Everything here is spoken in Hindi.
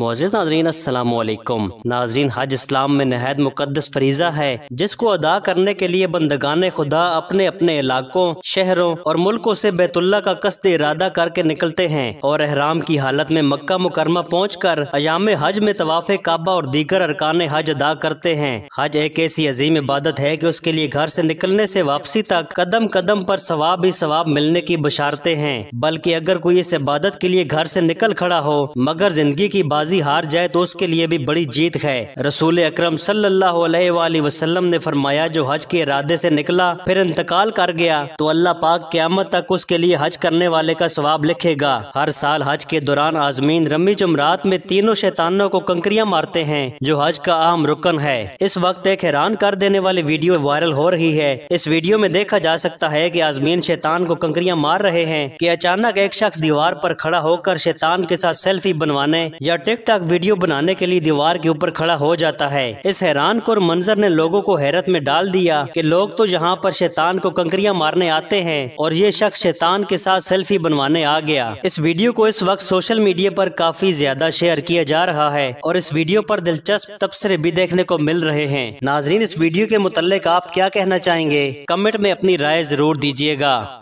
मोज़ नाजरीन असलकुम नाजरीन हज इस्लाम में नहायत मुकदस फरीजा है जिसको अदा करने के लिए बंदगान खुदा अपने अपने इलाकों शहरों और मुल्कों से बैतुल्ला का कस्त इरादा करके निकलते हैं और अहराम की हालत में मक्का मुकरमा पहुँच कर अजाम हज में तवाफ़ काबा और दीगर अरकान हज अदा करते हैं हज एक ऐसी अजीम इबादत है की उसके लिए घर ऐसी निकलने ऐसी वापसी तक कदम कदम आरोप सवाब ही सवाब मिलने की बशारते हैं बल्कि अगर कोई इस इबादत के लिए घर ऐसी निकल खड़ा हो मगर जिंदगी की बात बाजी हार जाए तो उसके लिए भी बड़ी जीत है रसूल अक्रम वसल्लम ने फरमाया जो हज के इरादे से निकला फिर इंतकाल कर गया तो अल्लाह पाक क्यामत तक उसके लिए हज करने वाले का स्वाब लिखेगा हर साल हज के दौरान आजमीन रमी जुमरात में तीनों शैतानों को कंकरियाँ मारते हैं जो हज का अहम रुकन है इस वक्त एक हैरान कर देने वाली वीडियो वायरल हो रही है इस वीडियो में देखा जा सकता है की आजमीन शैतान को कंकरियाँ मार रहे हैं की अचानक एक शख्स दीवार पर खड़ा होकर शैतान के साथ सेल्फी बनवाने या टिकटॉक वीडियो बनाने के लिए दीवार के ऊपर खड़ा हो जाता है इस हैरान कर मंजर ने लोगों को हैरत में डाल दिया कि लोग तो यहाँ पर शैतान को कंकरियाँ मारने आते हैं और ये शख्स शैतान के साथ सेल्फी बनवाने आ गया इस वीडियो को इस वक्त सोशल मीडिया पर काफी ज्यादा शेयर किया जा रहा है और इस वीडियो पर दिलचस्प तबसरे भी देखने को मिल रहे हैं नाजरीन इस वीडियो के मुतल आप क्या कहना चाहेंगे कमेंट में अपनी राय जरूर दीजिएगा